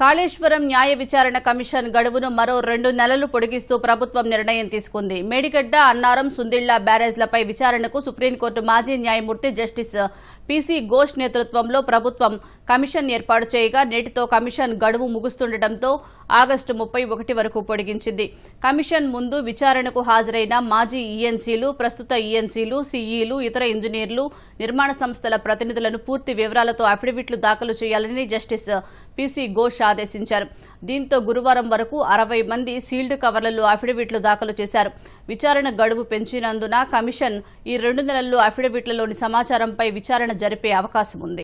కాళేశ్వరం న్యాయ విచారణ కమిషన్ గడువును మరో రెండు నెలలు పొడిగిస్తూ ప్రభుత్వం నిర్ణయం తీసుకుంది మేడిగడ్డ అన్నారం సుందిళ్ల బ్యారేజ్లపై విచారణకు సుప్రీంకోర్టు మాజీ న్యాయమూర్తి జస్టిస్ పీసీ ఘోష్ నేతృత్వంలో ప్రభుత్వం కమిషన్ ఏర్పాటు చేయగా నేటితో కమిషన్ గడువు ముగుస్తుండటంతో ఆగస్టు ముప్పై ఒకటి వరకు పొడిగించింది కమిషన్ ముందు విచారణకు హాజరైన మాజీ ఈఎన్సీలు ప్రస్తుత ఈఎన్సీలు సీఈలు ఇతర ఇంజనీర్లు నిర్మాణ సంస్థల ప్రతినిధులను పూర్తి వివరాలతో అఫిడవిట్లు దాఖలు చేయాలని జస్టిస్ పీసీ ఘోష్ ఆదేశించారు దీంతో గురువారం వరకు అరవై మంది సీల్డ్ కవర్లలో అఫిడవిట్లు దాఖలు చేశారు విచారణ గడువు పెంచినందున కమిషన్ ఈ రెండు నెలల్లో అఫిడవిట్లలోని సమాచారంపై విచారణ జరిపే అవకాశం ఉంది